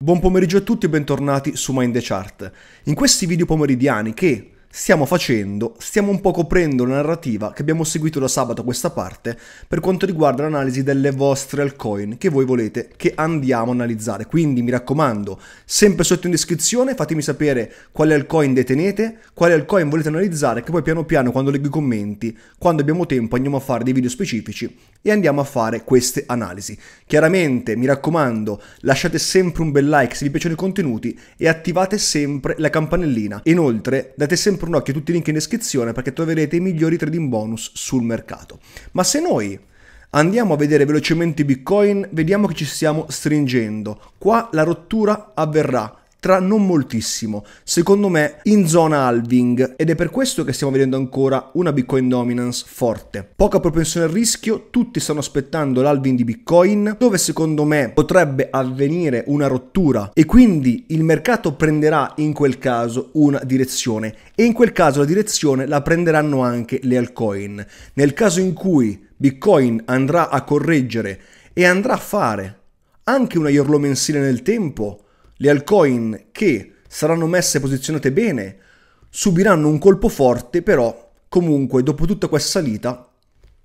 Buon pomeriggio a tutti e bentornati su Mind the Chart. In questi video pomeridiani che, stiamo facendo, stiamo un po' coprendo la narrativa che abbiamo seguito da sabato a questa parte per quanto riguarda l'analisi delle vostre altcoin che voi volete che andiamo a analizzare. Quindi mi raccomando, sempre sotto in descrizione fatemi sapere quale altcoin detenete, quale altcoin volete analizzare, che poi piano piano quando leggo i commenti, quando abbiamo tempo andiamo a fare dei video specifici e andiamo a fare queste analisi. Chiaramente mi raccomando, lasciate sempre un bel like se vi piacciono i contenuti e attivate sempre la campanellina. Inoltre, date sempre sempre un occhio a tutti i link in descrizione perché troverete i migliori trading bonus sul mercato. Ma se noi Andiamo a vedere velocemente i Bitcoin, vediamo che ci stiamo stringendo. Qua la rottura avverrà tra non moltissimo, secondo me in zona halving ed è per questo che stiamo vedendo ancora una Bitcoin dominance forte. Poca propensione al rischio, tutti stanno aspettando l'halving di Bitcoin dove secondo me potrebbe avvenire una rottura e quindi il mercato prenderà in quel caso una direzione e in quel caso la direzione la prenderanno anche le altcoin. Nel caso in cui Bitcoin andrà a correggere e andrà a fare anche una yorlo mensile nel tempo, le altcoin che saranno messe posizionate bene subiranno un colpo forte, però comunque dopo tutta questa salita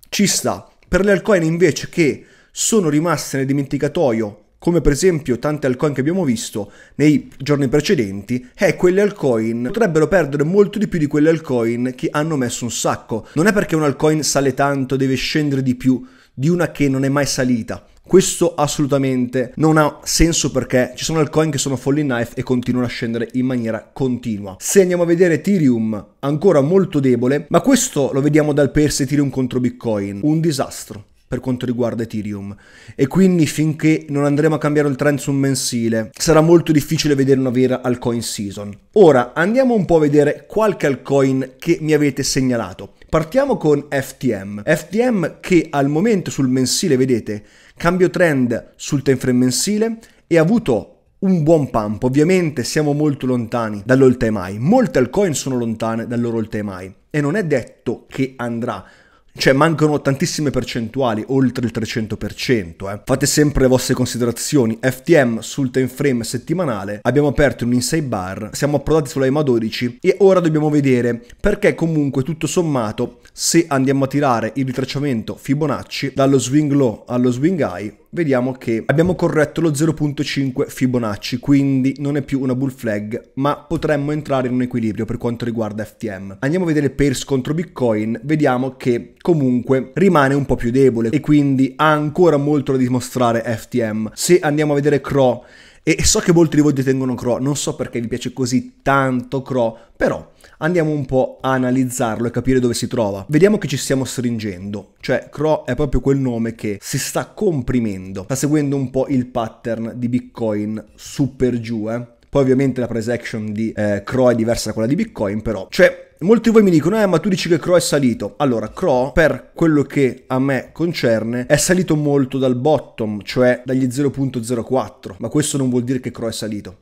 ci sta. Per le altcoin invece che sono rimaste nel dimenticatoio, come per esempio tante altcoin che abbiamo visto nei giorni precedenti, eh, quelle altcoin potrebbero perdere molto di più di quelle altcoin che hanno messo un sacco. Non è perché un un'alcoin sale tanto, deve scendere di più di una che non è mai salita questo assolutamente non ha senso perché ci sono altcoin che sono falling knife e continuano a scendere in maniera continua. Se andiamo a vedere Ethereum, ancora molto debole, ma questo lo vediamo dal PS Ethereum contro Bitcoin, un disastro per quanto riguarda Ethereum e quindi finché non andremo a cambiare il trend sul mensile sarà molto difficile vedere una vera altcoin season. Ora andiamo un po' a vedere qualche altcoin che mi avete segnalato. Partiamo con FTM. FTM che al momento sul mensile vedete cambio trend sul time frame mensile e ha avuto un buon pump. Ovviamente siamo molto lontani dall'all time high. Molte altcoin sono lontane dal loro all time high e non è detto che andrà cioè mancano tantissime percentuali, oltre il 300%. Eh. Fate sempre le vostre considerazioni. FTM sul time frame settimanale, abbiamo aperto un inside bar, siamo approdati sulla EMA 12 e ora dobbiamo vedere perché comunque tutto sommato se andiamo a tirare il ritracciamento Fibonacci dallo swing low allo swing high vediamo che abbiamo corretto lo 0.5 Fibonacci, quindi non è più una bull flag, ma potremmo entrare in un equilibrio per quanto riguarda FTM. Andiamo a vedere PERS contro Bitcoin, vediamo che comunque rimane un po' più debole e quindi ha ancora molto da dimostrare FTM. Se andiamo a vedere CRO e so che molti di voi detengono Cro, non so perché vi piace così tanto Cro, però andiamo un po' a analizzarlo e capire dove si trova. Vediamo che ci stiamo stringendo, cioè Cro è proprio quel nome che si sta comprimendo, sta seguendo un po' il pattern di Bitcoin super giù, eh poi ovviamente la price action di eh, Crow è diversa da quella di Bitcoin, però cioè Molti di voi mi dicono, eh ma tu dici che CRO è salito. Allora, CRO per quello che a me concerne, è salito molto dal bottom, cioè dagli 0.04, ma questo non vuol dire che CRO è salito,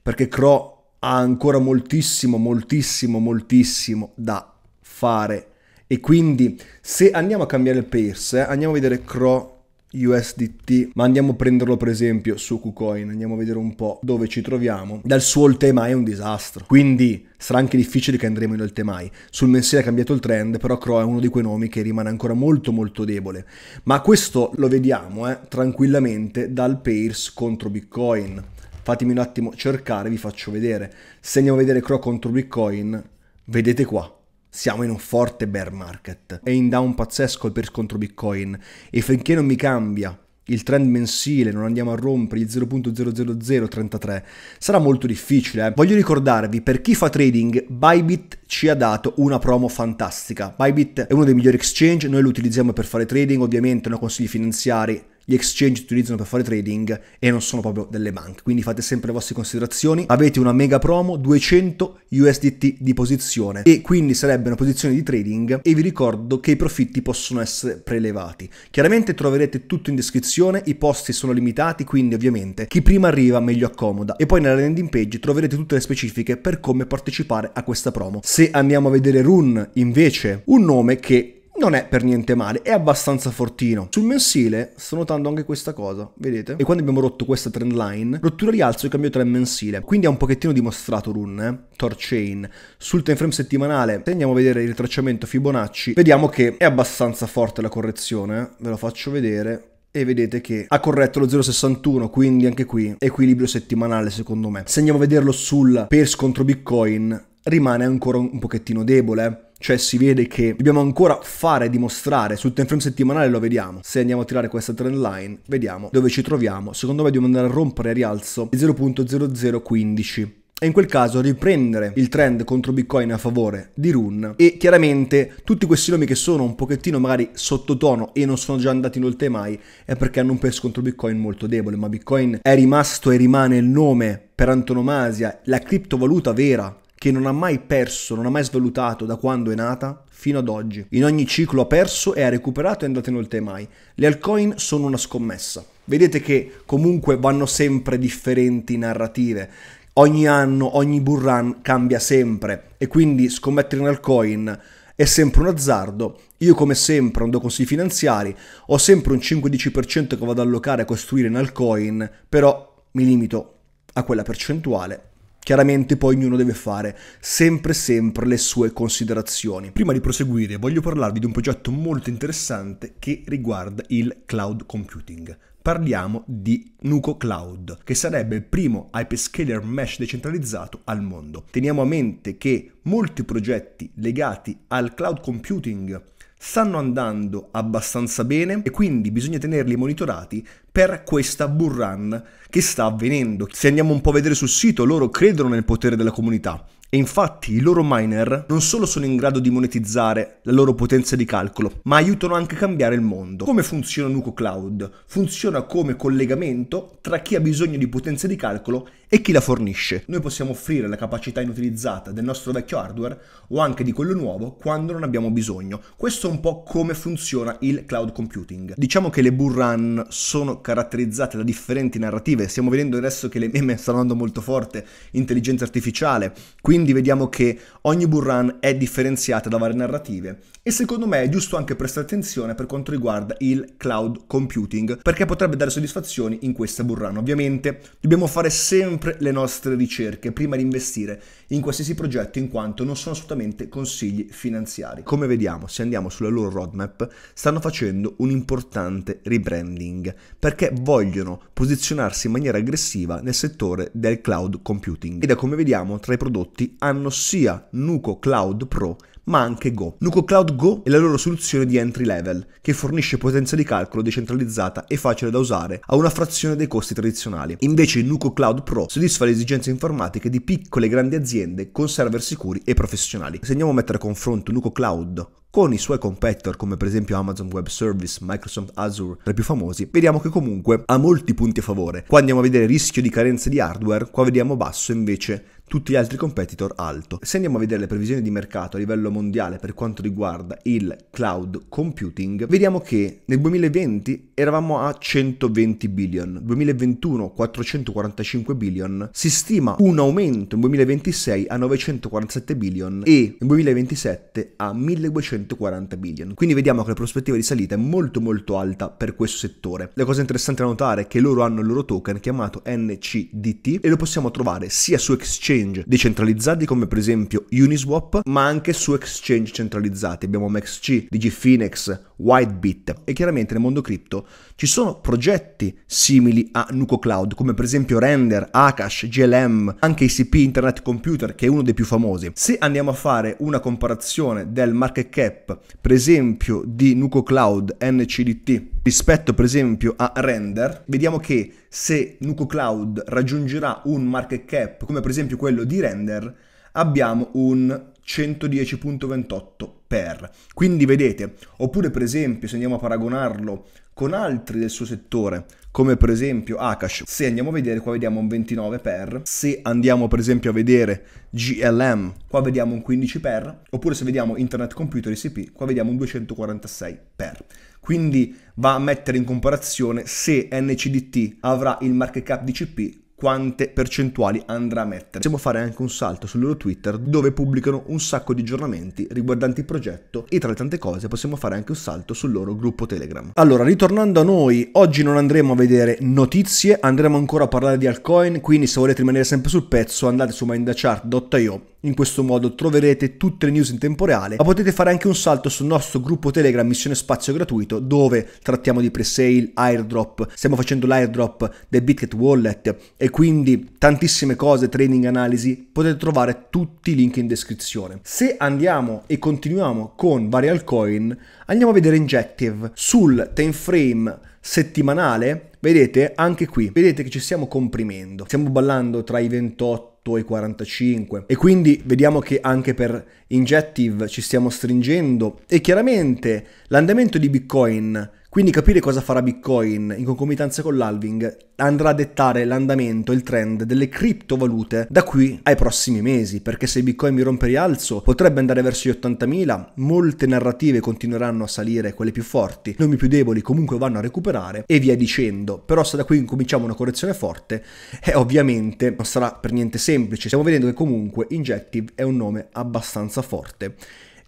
perché CRO ha ancora moltissimo, moltissimo, moltissimo da fare. E quindi se andiamo a cambiare il pace, eh, andiamo a vedere CRO USDT, ma andiamo a prenderlo per esempio su KuCoin, andiamo a vedere un po' dove ci troviamo. Dal suo all è un disastro, quindi sarà anche difficile che andremo in altemai. Sul mensile ha cambiato il trend, però Crow è uno di quei nomi che rimane ancora molto molto debole. Ma questo lo vediamo eh, tranquillamente dal pairs contro Bitcoin. Fatemi un attimo cercare, vi faccio vedere. Se andiamo a vedere Crow contro Bitcoin, vedete qua siamo in un forte bear market e in down pazzesco per scontro Bitcoin e finché non mi cambia il trend mensile, non andiamo a rompere gli 0.00033, sarà molto difficile. Eh? Voglio ricordarvi, per chi fa trading, Bybit ci ha dato una promo fantastica. Bybit è uno dei migliori exchange, noi lo utilizziamo per fare trading, ovviamente non consigli finanziari, gli exchange utilizzano per fare trading e non sono proprio delle banche. Quindi fate sempre le vostre considerazioni. Avete una mega promo, 200 USDT di posizione e quindi sarebbe una posizione di trading e vi ricordo che i profitti possono essere prelevati. Chiaramente troverete tutto in descrizione, i posti sono limitati, quindi ovviamente chi prima arriva meglio accomoda e poi nella landing page troverete tutte le specifiche per come partecipare a questa promo. Se andiamo a vedere Run invece, un nome che non è per niente male, è abbastanza fortino. Sul mensile sto notando anche questa cosa, vedete? E quando abbiamo rotto questa trend line, rottura rialzo e cambio trend mensile. Quindi ha un pochettino dimostrato run, eh? Torchain. Sul time frame settimanale, se andiamo a vedere il ritracciamento Fibonacci, vediamo che è abbastanza forte la correzione, eh, ve lo faccio vedere e vedete che ha corretto lo 0,61 quindi anche qui equilibrio settimanale secondo me se andiamo a vederlo sul PERS contro bitcoin rimane ancora un pochettino debole eh cioè si vede che dobbiamo ancora fare e dimostrare sul time frame settimanale lo vediamo se andiamo a tirare questa trend line vediamo dove ci troviamo secondo me dobbiamo andare a rompere a rialzo di 0.0015 e in quel caso riprendere il trend contro Bitcoin a favore di Run e chiaramente tutti questi nomi che sono un pochettino magari sottotono e non sono già andati inoltre mai è perché hanno un peso contro Bitcoin molto debole, ma Bitcoin è rimasto e rimane il nome per antonomasia, la criptovaluta vera che non ha mai perso, non ha mai svalutato da quando è nata fino ad oggi. In ogni ciclo ha perso e ha recuperato e andate inoltre mai. Le altcoin sono una scommessa. Vedete che comunque vanno sempre differenti narrative. Ogni anno, ogni bull run cambia sempre e quindi scommettere in altcoin è sempre un azzardo. Io come sempre ando do consigli finanziari, ho sempre un 5-10% che vado ad allocare a costruire in altcoin, però mi limito a quella percentuale Chiaramente poi ognuno deve fare sempre sempre le sue considerazioni. Prima di proseguire voglio parlarvi di un progetto molto interessante che riguarda il cloud computing parliamo di Nuco Cloud, che sarebbe il primo hyperscaler mesh decentralizzato al mondo. Teniamo a mente che molti progetti legati al cloud computing stanno andando abbastanza bene e quindi bisogna tenerli monitorati per questa bull run che sta avvenendo. Se andiamo un po' a vedere sul sito, loro credono nel potere della comunità, e infatti i loro miner non solo sono in grado di monetizzare la loro potenza di calcolo, ma aiutano anche a cambiare il mondo. Come funziona Nuco Cloud? Funziona come collegamento tra chi ha bisogno di potenza di calcolo e chi la fornisce. Noi possiamo offrire la capacità inutilizzata del nostro vecchio hardware o anche di quello nuovo quando non abbiamo bisogno. Questo è un po' come funziona il cloud computing. Diciamo che le bull run sono caratterizzate da differenti narrative. Stiamo vedendo adesso che le meme stanno andando molto forte, intelligenza artificiale, quindi quindi vediamo che ogni burrun è differenziata da varie narrative e secondo me è giusto anche prestare attenzione per quanto riguarda il cloud computing perché potrebbe dare soddisfazioni in questa burrun. Ovviamente dobbiamo fare sempre le nostre ricerche prima di investire in qualsiasi progetto in quanto non sono assolutamente consigli finanziari. Come vediamo se andiamo sulla loro roadmap stanno facendo un importante rebranding perché vogliono posizionarsi in maniera aggressiva nel settore del cloud computing ed è come vediamo tra i prodotti hanno sia Nuco Cloud Pro ma anche Go. Nuco Cloud Go è la loro soluzione di entry level, che fornisce potenza di calcolo decentralizzata e facile da usare a una frazione dei costi tradizionali. Invece Nuco Cloud Pro soddisfa le esigenze informatiche di piccole e grandi aziende con server sicuri e professionali. Se andiamo a mettere a confronto Nuco Cloud con i suoi competitor come per esempio Amazon Web Service, Microsoft Azure, tra i più famosi, vediamo che comunque ha molti punti a favore. Qua andiamo a vedere rischio di carenze di hardware, qua vediamo basso invece tutti gli altri competitor alto. Se andiamo a vedere le previsioni di mercato a livello mondiale, mondiale per quanto riguarda il cloud computing, vediamo che nel 2020 eravamo a 120 billion, 2021 445 billion, si stima un aumento nel 2026 a 947 billion e nel 2027 a 1240 billion. Quindi vediamo che la prospettiva di salita è molto molto alta per questo settore. La cosa interessante da notare è che loro hanno il loro token chiamato NCDT e lo possiamo trovare sia su exchange decentralizzati come per esempio Uniswap, ma anche su exchange exchange centralizzati, abbiamo MXC, DigiFinex, Whitebit e chiaramente nel mondo cripto ci sono progetti simili a Nuco Cloud come per esempio Render, Akash, GLM, anche ICP Internet Computer che è uno dei più famosi. Se andiamo a fare una comparazione del market cap per esempio di Nuco Cloud NCDT rispetto per esempio a Render, vediamo che se Nuco Cloud raggiungerà un market cap come per esempio quello di Render abbiamo un 110.28 per. Quindi vedete, oppure per esempio se andiamo a paragonarlo con altri del suo settore, come per esempio Akash, se andiamo a vedere qua vediamo un 29 per, se andiamo per esempio a vedere GLM qua vediamo un 15 per, oppure se vediamo Internet Computer ICP qua vediamo un 246 per. Quindi va a mettere in comparazione se NCDT avrà il market cap di CP quante percentuali andrà a mettere. Possiamo fare anche un salto sul loro Twitter dove pubblicano un sacco di aggiornamenti riguardanti il progetto e tra le tante cose possiamo fare anche un salto sul loro gruppo Telegram. Allora, ritornando a noi, oggi non andremo a vedere notizie, andremo ancora a parlare di altcoin, quindi se volete rimanere sempre sul pezzo andate su mindachart.io in questo modo troverete tutte le news in tempo reale, ma potete fare anche un salto sul nostro gruppo Telegram Missione Spazio Gratuito, dove trattiamo di presale, airdrop, stiamo facendo l'airdrop del Bitget Wallet e quindi tantissime cose, trading, analisi, potete trovare tutti i link in descrizione. Se andiamo e continuiamo con vari altcoin, andiamo a vedere Injective sul time frame settimanale vedete anche qui vedete che ci stiamo comprimendo stiamo ballando tra i 28 8,45 e quindi vediamo che anche per Injective ci stiamo stringendo e chiaramente l'andamento di Bitcoin quindi capire cosa farà Bitcoin in concomitanza con l'halving andrà a dettare l'andamento, il trend delle criptovalute da qui ai prossimi mesi, perché se Bitcoin mi rompe rialzo potrebbe andare verso gli 80.000, molte narrative continueranno a salire, quelle più forti, nomi più deboli comunque vanno a recuperare e via dicendo. Però se da qui incominciamo una correzione forte, eh, ovviamente non sarà per niente semplice. Stiamo vedendo che comunque Injective è un nome abbastanza forte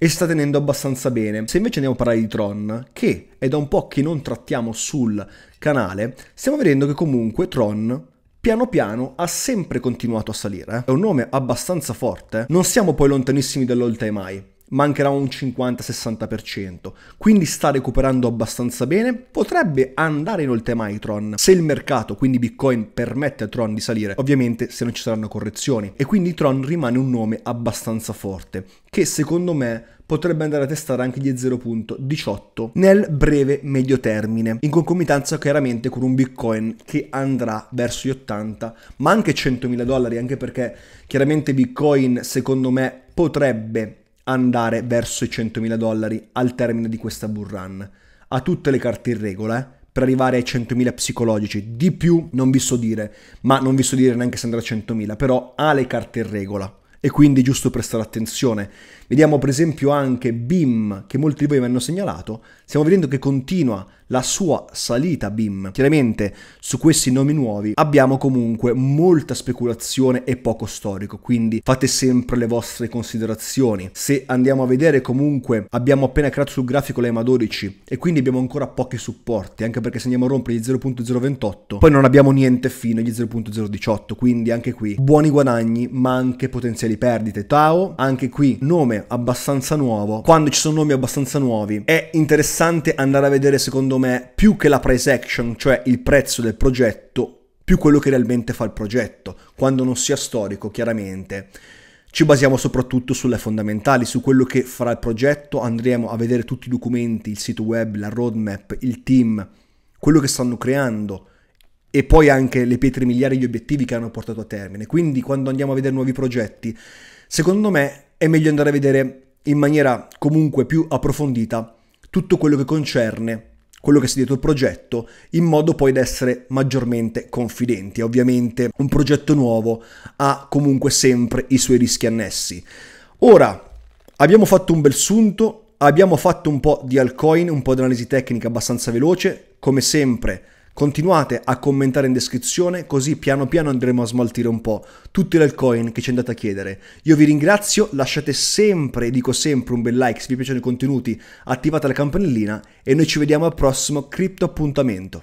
e sta tenendo abbastanza bene. Se invece andiamo a parlare di Tron, che è da un po' che non trattiamo sul canale, stiamo vedendo che comunque Tron piano piano ha sempre continuato a salire. È un nome abbastanza forte, non siamo poi lontanissimi dall'all time high mancherà un 50-60%, quindi sta recuperando abbastanza bene, potrebbe andare inoltre mai Tron, se il mercato, quindi Bitcoin, permette a Tron di salire, ovviamente se non ci saranno correzioni, e quindi Tron rimane un nome abbastanza forte, che secondo me potrebbe andare a testare anche gli 0.18 nel breve medio termine, in concomitanza chiaramente con un Bitcoin che andrà verso gli 80, ma anche 100.000 dollari, anche perché chiaramente Bitcoin secondo me potrebbe andare verso i 100.000 dollari al termine di questa bull run. Ha tutte le carte in regola, eh? per arrivare ai 100.000 psicologici. Di più non vi so dire, ma non vi so dire neanche se andrà a 100.000, però ha le carte in regola. E quindi è giusto prestare attenzione. Vediamo per esempio anche BIM, che molti di voi mi hanno segnalato. Stiamo vedendo che continua la sua salita BIM. Chiaramente su questi nomi nuovi abbiamo comunque molta speculazione e poco storico, quindi fate sempre le vostre considerazioni. Se andiamo a vedere comunque abbiamo appena creato sul grafico l'EMA 12 e quindi abbiamo ancora pochi supporti, anche perché se andiamo a rompere gli 0.028 poi non abbiamo niente fino agli 0.018, quindi anche qui buoni guadagni ma anche potenziali perdite. Tao, anche qui nome abbastanza nuovo, quando ci sono nomi abbastanza nuovi è interessante andare a vedere secondo me me più che la price action, cioè il prezzo del progetto, più quello che realmente fa il progetto, quando non sia storico chiaramente. Ci basiamo soprattutto sulle fondamentali, su quello che farà il progetto, andremo a vedere tutti i documenti, il sito web, la roadmap, il team, quello che stanno creando e poi anche le pietre miliari gli obiettivi che hanno portato a termine. Quindi quando andiamo a vedere nuovi progetti, secondo me è meglio andare a vedere in maniera comunque più approfondita tutto quello che concerne quello che si dietro il progetto, in modo poi da essere maggiormente confidenti. Ovviamente un progetto nuovo ha comunque sempre i suoi rischi annessi. Ora, abbiamo fatto un bel sunto, abbiamo fatto un po' di altcoin, un po' di analisi tecnica abbastanza veloce, come sempre Continuate a commentare in descrizione così piano piano andremo a smaltire un po' tutti le altcoin che ci andate a chiedere. Io vi ringrazio, lasciate sempre, dico sempre, un bel like se vi piacciono i contenuti, attivate la campanellina e noi ci vediamo al prossimo Crypto appuntamento.